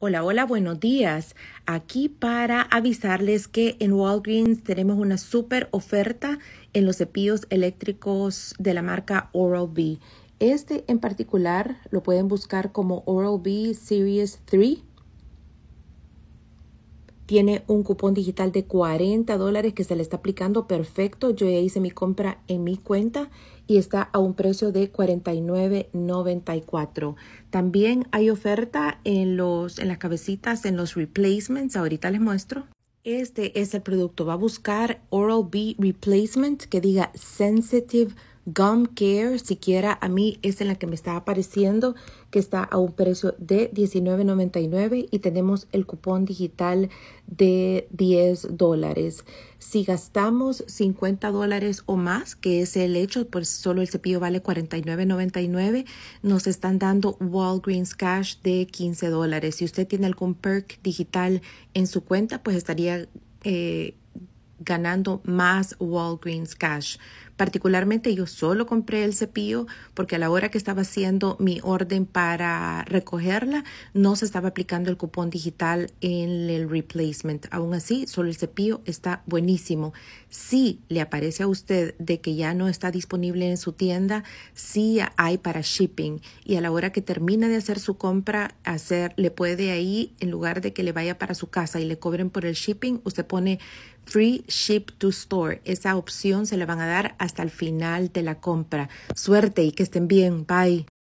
Hola, hola, buenos días. Aquí para avisarles que en Walgreens tenemos una super oferta en los cepillos eléctricos de la marca Oral-B. Este en particular lo pueden buscar como Oral-B Series 3 tiene un cupón digital de 40 dólares que se le está aplicando perfecto. Yo ya hice mi compra en mi cuenta y está a un precio de 49.94. También hay oferta en, los, en las cabecitas, en los replacements. Ahorita les muestro. Este es el producto. Va a buscar Oral B Replacement que diga Sensitive Gum Care, siquiera a mí es en la que me está apareciendo, que está a un precio de $19.99 y tenemos el cupón digital de 10 dólares. Si gastamos 50 o más, que es el hecho, pues solo el cepillo vale $49.99, nos están dando Walgreens Cash de 15 Si usted tiene algún perk digital en su cuenta, pues estaría eh, ganando más Walgreens Cash. Particularmente yo solo compré el cepillo porque a la hora que estaba haciendo mi orden para recogerla no se estaba aplicando el cupón digital en el replacement. Aún así, solo el cepillo está buenísimo. Si le aparece a usted de que ya no está disponible en su tienda, sí hay para shipping y a la hora que termina de hacer su compra, hacer le puede ahí en lugar de que le vaya para su casa y le cobren por el shipping, usted pone free ship to store. Esa opción se le van a dar a hasta el final de la compra. Suerte y que estén bien. Bye.